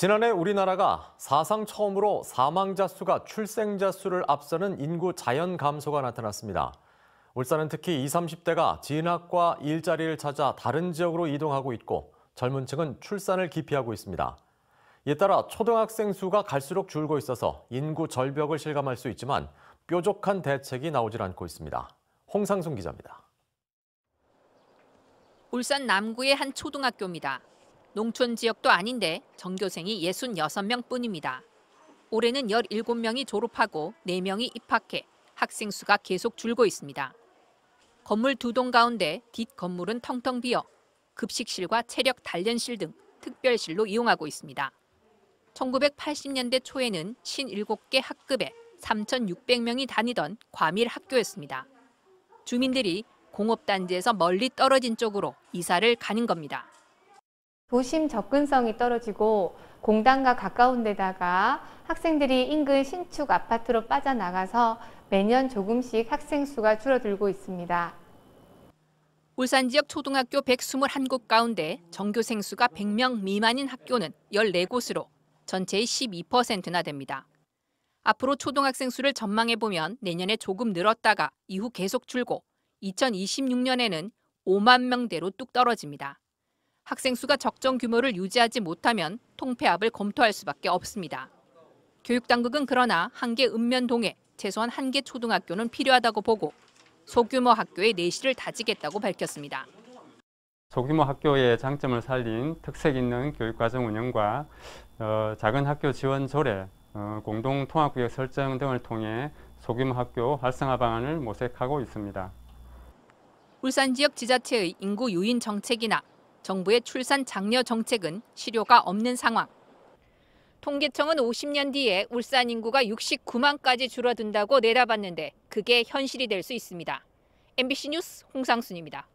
지난해 우리나라가 사상 처음으로 사망자 수가 출생자 수를 앞서는 인구 자연 감소가 나타났습니다. 울산은 특히 20, 30대가 진학과 일자리를 찾아 다른 지역으로 이동하고 있고 젊은 층은 출산을 기피하고 있습니다. 이에 따라 초등학생 수가 갈수록 줄고 있어서 인구 절벽을 실감할 수 있지만 뾰족한 대책이 나오질 않고 있습니다. 홍상순 기자입니다. 울산 남구의 한 초등학교입니다. 농촌 지역도 아닌데 전교생이 66명 뿐입니다. 올해는 17명이 졸업하고 4명이 입학해 학생 수가 계속 줄고 있습니다. 건물 두 동 가운데 뒷 건물은 텅텅 비어 급식실과 체력 단련실 등 특별실로 이용하고 있습니다. 1980년대 초에는 57개 학급에 3,600명이 다니던 과밀 학교였습니다. 주민들이 공업단지에서 멀리 떨어진 쪽으로 이사를 가는 겁니다. 도심 접근성이 떨어지고 공단과 가까운 데다가 학생들이 인근 신축 아파트로 빠져나가서 매년 조금씩 학생 수가 줄어들고 있습니다. 울산 지역 초등학교 121곳 가운데 정교생 수가 100명 미만인 학교는 14곳으로 전체의 12%나 됩니다. 앞으로 초등학생 수를 전망해 보면 내년에 조금 늘었다가 이후 계속 줄고 2026년에는 5만 명대로 뚝 떨어집니다. 학생 수가 적정 규모를 유지하지 못하면 통폐합을 검토할 수밖에 없습니다. 교육당국은 그러나 한 개 읍면동에 최소한 한 개 초등학교는 필요하다고 보고 소규모 학교의 내실을 다지겠다고 밝혔습니다. 소규모 학교의 장점을 살린 특색 있는 교육과정 운영과 어, 작은 학교 지원 조례, 어, 공동 통합구역 설정 등을 통해 소규모 학교 활성화 방안을 모색하고 있습니다. 울산 지역 지자체의 인구 유인 정책이나 정부의 출산 장려 정책은 실효가 없는 상황. 통계청은 50년 뒤에 울산 인구가 69만까지 줄어든다고 내다봤는데 그게 현실이 될 수 있습니다. MBC 뉴스 홍상순입니다.